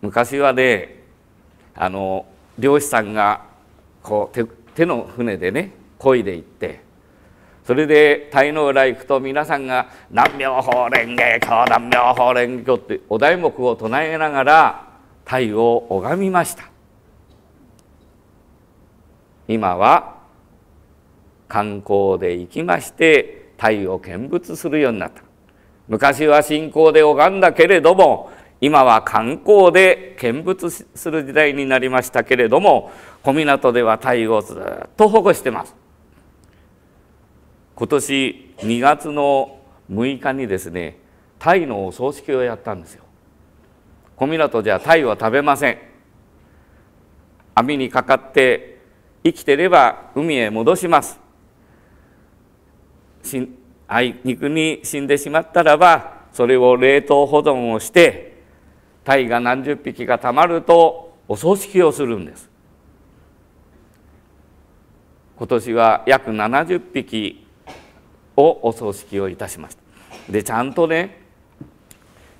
昔はねあの漁師さんがこう手の船でね漕いで行ってそれで鯛の浦行くと皆さんが「南明法蓮華経南明法蓮華経」ってお題目を唱えながら鯛を拝みました今は観光で行きまして鯛を見物するようになった昔は信仰で拝んだけれども今は観光で見物する時代になりましたけれども小湊では鯛をずっと保護してます今年2月の6日にですね鯛のお葬式をやったんですよ小湊じゃ鯛は食べません網にかかって生きてれば海へ戻しますあい肉に死んでしまったらばそれを冷凍保存をしてイが何十匹かたまるとお葬式をするんです今年は約70匹をお葬式をいたしましたでちゃんとね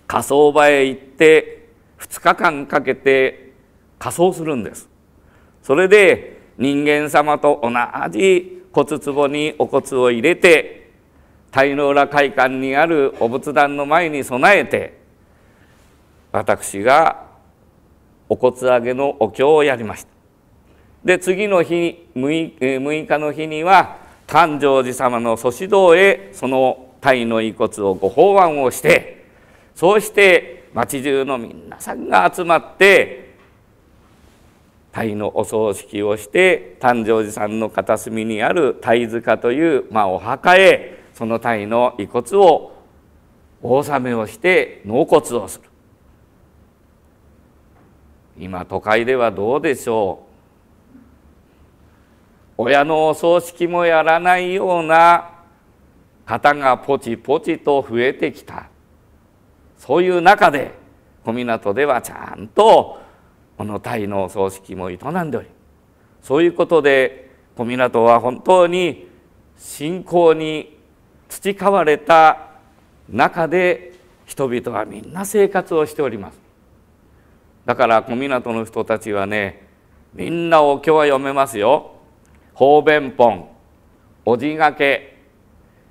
火葬場へ行って2日間かけて火葬するんですそれで人間様と同じ骨壺にお骨を入れて大の浦会館にあるお仏壇の前に備えて私がお骨上げのお経をやりましたで次の日 6, 日の日には誕生寺様の祖師堂へその鯛の遺骨をご奉安をしてそうして町中の皆さんが集まって鯛のお葬式をして誕生寺さんの片隅にある鯛塚という、まあ、お墓へその鯛の遺骨をお納めをして納骨をする今都会ではどうでしょう親のお葬式もやらないような方がポチポチと増えてきたそういう中で小湊ではちゃんとこのタイのお葬式も営んでおりそういうことで小湊は本当に信仰に培われた中で人々はみんな生活をしております。だから小湊の人たちはねみんなお経は読めますよ方便本おじがけ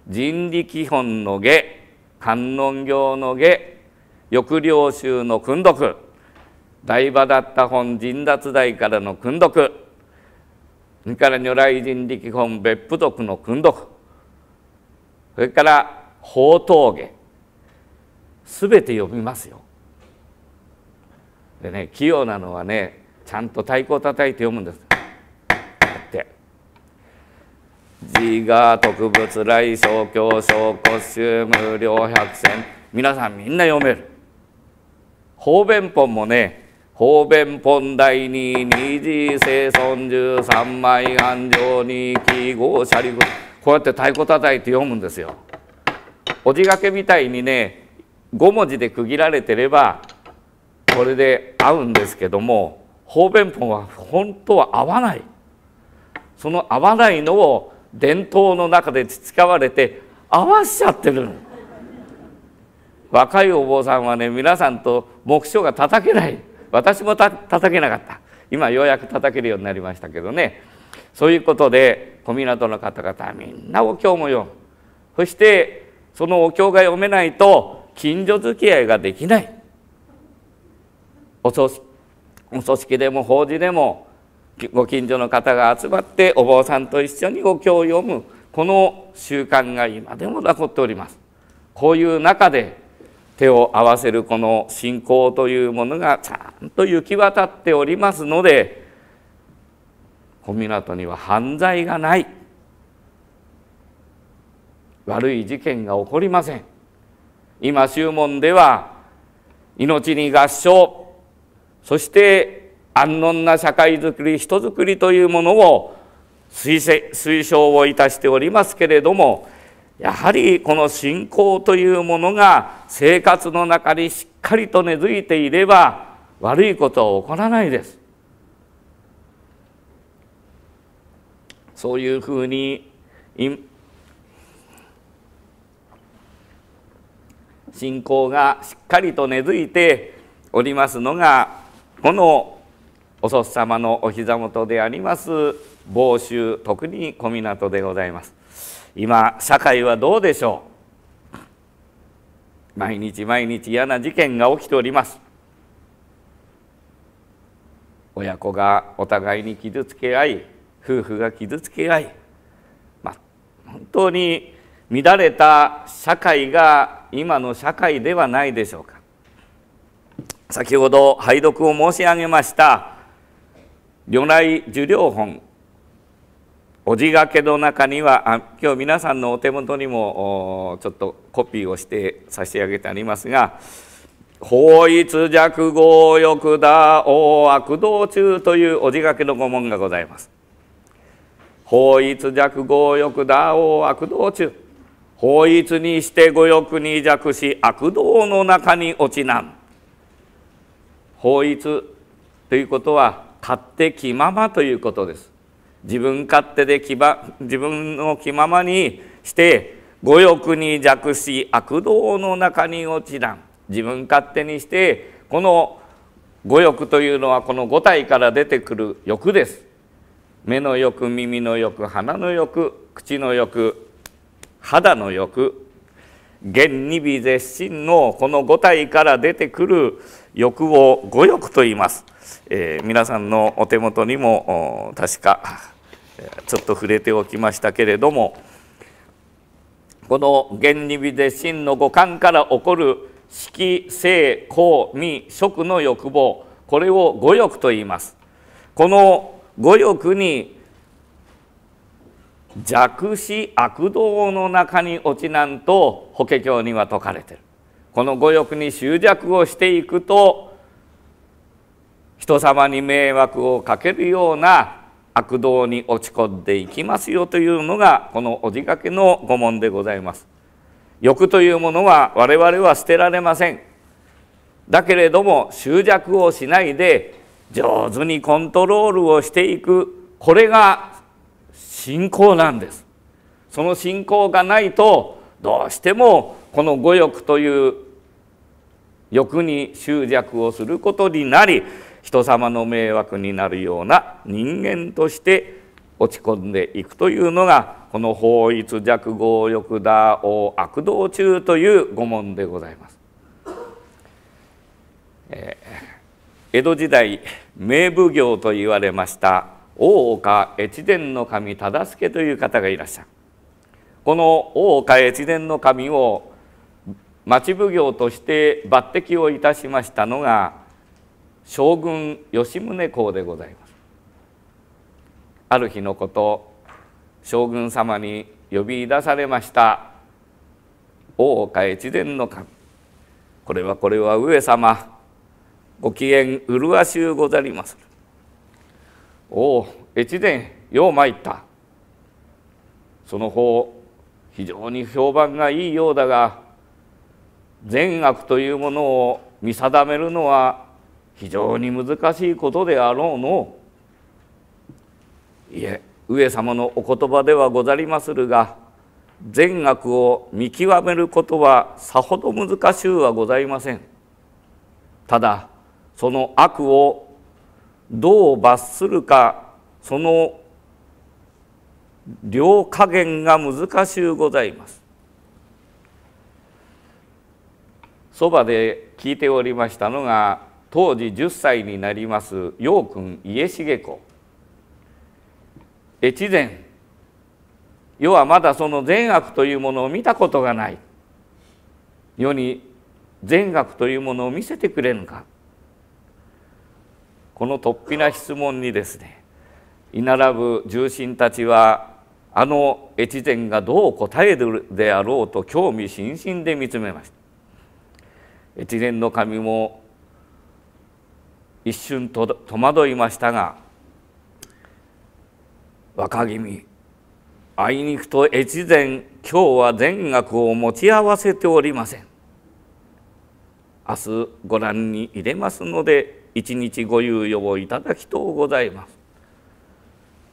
人力本の下観音行の下抑領衆の訓読台場だった本神達台からの訓読それから如来人力本別府読の訓読それから宝峠すべて読みますよでね器用なのはねちゃんと太鼓を叩いて読むんです。って自我特物来小教小ュー無料百選皆さんみんな読める方便本もね方便本第二二次生存十三枚安城に記号車輪こうやって太鼓叩いて読むんですよ。おじがけみたいにね5文字で区切られてればこれで合うんですけども方便本は本当は合わないその合わないのを伝統の中で培われて合わしちゃってる若いお坊さんはね皆さんと目標が叩けない私もた叩けなかった今ようやく叩けるようになりましたけどねそういうことで小湊の方々はみんなお経も読むそしてそのお経が読めないと近所付き合いができないお葬式お葬式でも法事でもご近所の方が集まってお坊さんと一緒にお経を読むこの習慣が今でも残っておりますこういう中で手を合わせるこの信仰というものがちゃんと行き渡っておりますので小湊には犯罪がない悪い事件が起こりません今宗門では命に合唱そして安穏な社会づくり人づくりというものを推奨をいたしておりますけれどもやはりこの信仰というものが生活の中にしっかりと根付いていれば悪いことは起こらないです。そういうふうに信仰がしっかりと根付いておりますのがこのお祖父様のお膝元であります房州特に小湊でございます今社会はどうでしょう毎日毎日嫌な事件が起きております親子がお互いに傷つけ合い夫婦が傷つけ合い、まあ、本当に乱れた社会が今の社会ではないでしょうか先ほど拝読を申し上げました如来受領本おじがけの中には今日皆さんのお手元にもちょっとコピーをして差し上げてありますが「法一弱強欲だ王悪道中」というおじがけの御文がございます。法一弱強欲だ王悪道中法一にして御欲に弱し悪道の中に落ちなん法律ということは勝手気ままということです自分勝手で気ば自分の気ままにして五欲に弱し悪道の中に落ちん自分勝手にしてこの五欲というのはこの五体から出てくる欲です目の欲耳の欲鼻の欲口の欲肌の欲現二尾絶身のこの五体から出てくる欲望語欲と言います、えー、皆さんのお手元にも確かちょっと触れておきましたけれどもこの原理美で真の五感から起こる色性公味食の欲望これを五欲と言いますこの五欲に弱視悪道の中に落ちなんと法華経には説かれてるこの五欲に執着をしていくと人様に迷惑をかけるような悪道に落ち込んでいきますよというのがこのおじかけの御門でございます。欲というものは我々は捨てられません。だけれども執着をしないで上手にコントロールをしていくこれが信仰なんです。その信仰がないとどうしてもこの五欲という欲に執着をすることになり人様の迷惑になるような人間として落ち込んでいくというのがこの法律弱強欲だ王悪道中という御門でございます。えー、江戸時代名奉行と言われました大岡越前の神忠助という方がいらっしゃるこの大岡越前の神を町奉行として抜擢をいたしましたのが将軍吉宗公でございますある日のこと将軍様に呼び出されました大岡越前の神これはこれは上様ご機嫌麗しゅうござりますおお越前よう参ったその方非常に評判がいいようだが善悪というものを見定めるのは非常に難しいことであろうのいえ上様のお言葉ではござりまするが善悪を見極めることはさほど難しゅうはございませんただその悪をどう罰するかその両加減が難しゅうございますそばで聞いておりましたのが当時10歳になります陽君家重子越前世はまだその善悪というものを見たことがない世に善悪というものを見せてくれぬかこの突飛な質問にですね居並ぶ重臣たちはあの越前がどう答えるであろうと興味津々で見つめました越前の神も一瞬と戸惑いましたが若君あいにくと越前今日は全額を持ち合わせておりません明日ご覧に入れますので一日ご猶予をいただきとうございます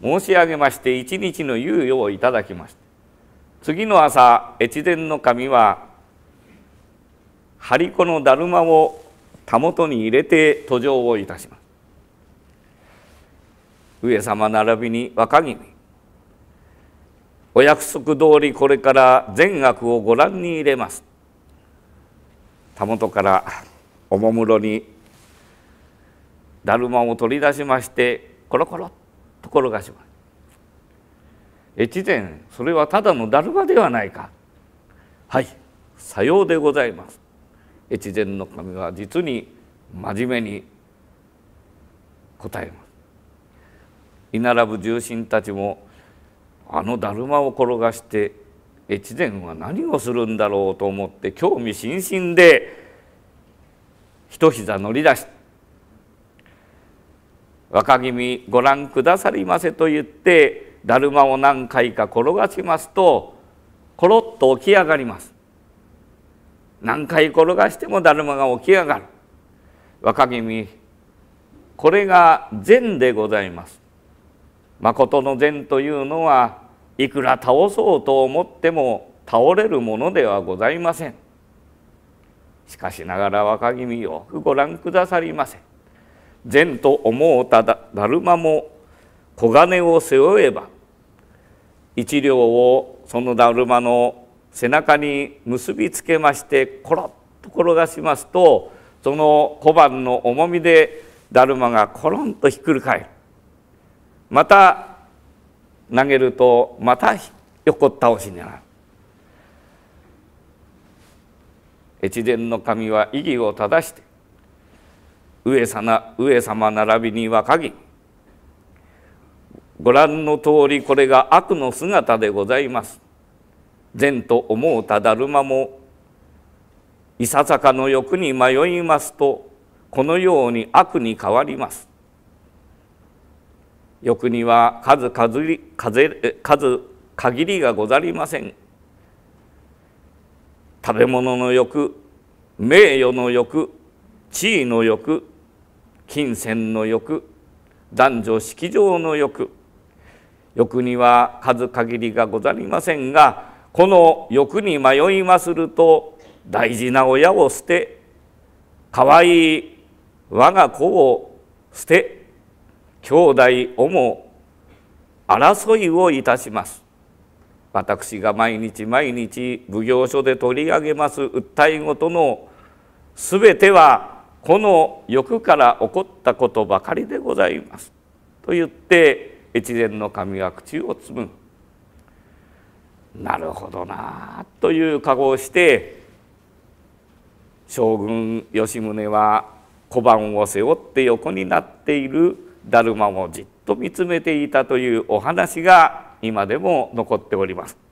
申し上げまして一日の猶予をいただきました次の朝越前の神は張り子のだるまをたもとに入れて途上をいたします上様並びに若君お約束通りこれから善悪をご覧に入れますたもとからおもむろにだるまを取り出しましてコロコロっと転がします越前それはただのだるまではないかはいさようでございます越前の神は実に真面目に答えます居並ぶ重臣たちもあのだるまを転がして越前は何をするんだろうと思って興味津々で一膝乗り出し若君ご覧くださりませと言ってだるまを何回か転がしますとコロッと起き上がります何回転がしてもだるまが起き上がる若君これが善でございます誠の善というのはいくら倒そうと思っても倒れるものではございませんしかしながら若君よくご覧くださりませ善と思うただだるまも小金を背負えば一両をそのだるまの背中に結びつけましてコロッと転がしますとその小判の重みでだるまがコロンとひっくり返るまた投げるとまた横倒しになる越前の神は意義を正して上様上様並びに若君ご覧の通りこれが悪の姿でございます善と思うただるまもいささかの欲に迷いますとこのように悪に変わります欲には数数り数数限りがござりません食べ物の欲名誉の欲地位の欲金銭の欲男女式場の欲欲には数限りがござりませんがこの欲に迷いますると大事な親を捨てかわいい我が子を捨て兄弟をも争いをいたします私が毎日毎日奉行所で取り上げます訴え事のすべてはこの欲から起こったことばかりでございます。と言って越前の神は口をつむ。なるほどなという顔をして将軍吉宗は小判を背負って横になっているだるまをじっと見つめていたというお話が今でも残っております。